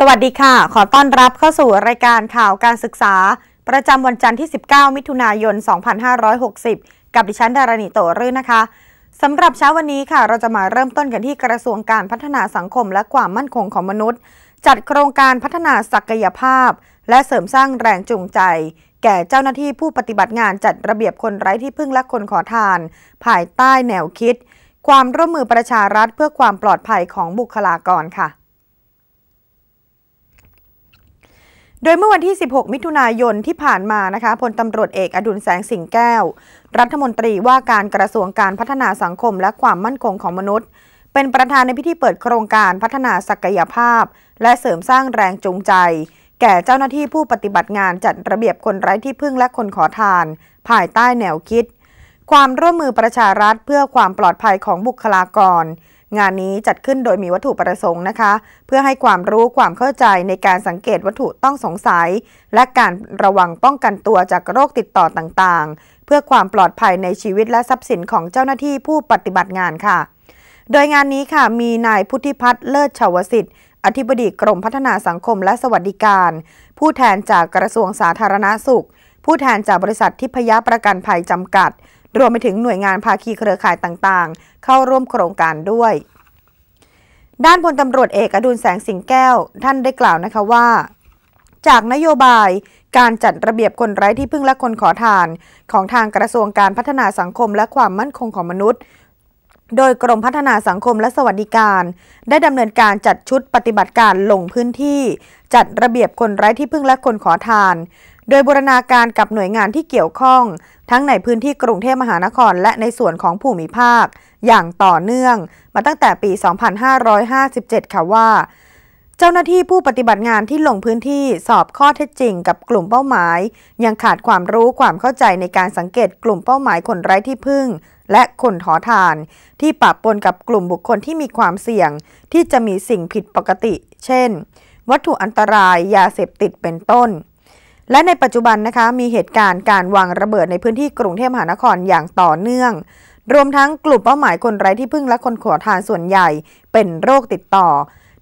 สวัสดีค่ะ ขอต้อนรับเข้าสู่รายการข่าวการศึกษา ประจำวันจันทร์ที่ 19 มิถุนายน 2560 กับดิฉันดารณีโตรื่นนะคะ สำหรับเช้าวันนี้ค่ะ เราจะมาเริ่มต้นกันที่กระทรวงการพัฒนาสังคมและความมั่นคงของมนุษย์ จัดโครงการพัฒนาศักยภาพและเสริมสร้างแรงจูงใจ แก่เจ้าหน้าที่ผู้ปฏิบัติงานจัดระเบียบคนไร้ที่พึ่งและคนขอทานภายใต้แนวคิด ความร่วมมือประชารัฐเพื่อความปลอดภัยของบุคลากรค่ะโดยเมื่อวันที่ 16 มิถุนายนที่ผ่านมานะคะพลตำรวจเอกอดุลแสงสิงแก้ว รัฐมนตรีว่าการกระทรวงการพัฒนาสังคมและความมั่นคงของมนุษย์ เป็นประธานในพิธีเปิดโครงการพัฒนาศักยภาพ และเสริมสร้างแรงจูงใจ แก่เจ้าหน้าที่ผู้ปฏิบัติงานจัดระเบียบคนไร้ที่พึ่งและคนขอทานภายใต้แนวคิด ความร่วมมือประชารัฐเพื่อความปลอดภัยของบุคลากรงานนี้จัดขึ้นโดยมีวัตถุประสงค์นะคะ เพื่อให้ความรู้ความเข้าใจในการสังเกตวัตถุต้องสงสัย และการระวังป้องกันตัวจากโรคติดต่อต่างๆ เพื่อความปลอดภัยในชีวิตและทรัพย์สินของเจ้าหน้าที่ผู้ปฏิบัติงานค่ะ โดยงานนี้ค่ะ มีนายพุทธิพัฒน์เลิศชาวสิทธิ์ อธิบดีกรมพัฒนาสังคมและสวัสดิการ ผู้แทนจากกระทรวงสาธารณาสุข ผู้แทนจากบริษัททิพยประกันภัยจำกัดรวมไปถึงหน่วยงานภาคีเครือข่ายต่างๆ เข้าร่วมโครงการด้วย ด้านพลตำรวจเอกอดุลแสงสิงแก้วท่านได้กล่าวนะคะว่า จากนโยบายการจัดระเบียบคนไร้ที่พึ่งและคนขอทาน ของทางกระทรวงการพัฒนาสังคมและความมั่นคงของมนุษย์ โดยกรมพัฒนาสังคมและสวัสดิการ ได้ดำเนินการจัดชุดปฏิบัติการลงพื้นที่ จัดระเบียบคนไร้ที่พึ่งและคนขอทานโดยบูรณาการกับหน่วยงานที่เกี่ยวข้อง ทั้งในพื้นที่กรุงเทพมหานครและในส่วนของภูมิภาค อย่างต่อเนื่อง มาตั้งแต่ปี 2557ค่ะว่า เจ้าหน้าที่ผู้ปฏิบัติงานที่ลงพื้นที่สอบข้อเท็จจริง กับกลุ่มเป้าหมาย ยังขาดความรู้ความเข้าใจในการสังเกตกลุ่มเป้าหมายคนไร้ที่พึ่ง และคนถอทาน ที่ปะปนกับกลุ่มบุคคลที่มีความเสี่ยง ที่จะมีสิ่งผิดปกติ เช่น วัตถุอันตรายยาเสพติดเป็นต้นและในปัจจุบันนะคะมีเหตุการณ์การวางระเบิดในพื้นที่กรุงเทพมหานครอย่างต่อเนื่อง รวมทั้งกลุ่มเป้าหมายคนไร้ที่พึ่งและคนขอทานส่วนใหญ่เป็นโรคติดต่อ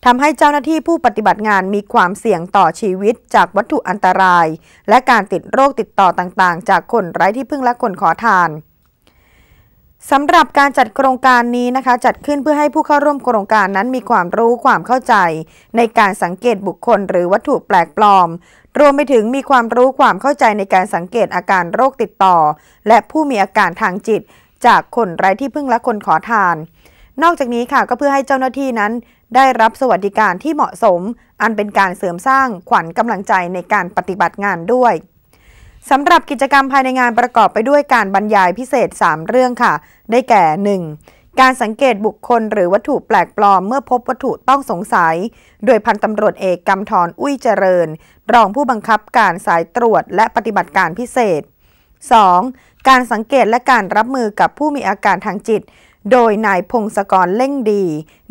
ทำให้เจ้าหน้าที่ผู้ปฏิบัติงานมีความเสี่ยงต่อชีวิต จากวัตถุอันตราย และการติดโรคติดต่อต่างๆ จากคนไร้ที่พึ่งและคนขอทานสำหรับการจัดโครงการนี้นะคะ จัดขึ้นเพื่อให้ผู้เข้าร่วมโครงการนั้นมีความรู้ความเข้าใจในการสังเกตบุคคลหรือวัตถุแปลกปลอม รวมไปถึงมีความรู้ความเข้าใจในการสังเกตอาการโรคติดต่อและผู้มีอาการทางจิตจากคนไร้ที่พึ่งและคนขอทาน นอกจากนี้ค่ะก็เพื่อให้เจ้าหน้าที่นั้นได้รับสวัสดิการที่เหมาะสม อันเป็นการเสริมสร้างขวัญกำลังใจในการปฏิบัติงานด้วยสำหรับกิจกรรมภายในงานประกอบไปด้วยการบรรยายพิเศษ 3 เรื่องค่ะ ได้แก่ 1. การสังเกตบุคคลหรือวัตถุแปลกปลอมเมื่อพบวัตถุต้องสงสัย โดยพันตำรวจเอกกำธรอุ้ยเจริญ รองผู้บังคับการสายตรวจและปฏิบัติการพิเศษ 2. การสังเกตและการรับมือกับผู้มีอาการทางจิต โดยนายพงศกรเล่งดี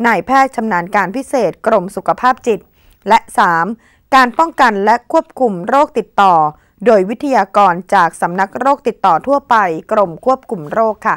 นายแพทย์ชำนาญการพิเศษกรมสุขภาพจิต และ 3. การป้องกันและควบคุมโรคติดต่อโดยวิทยากรจากสำนักโรคติดต่อทั่วไปกรมควบคุมโรคค่ะ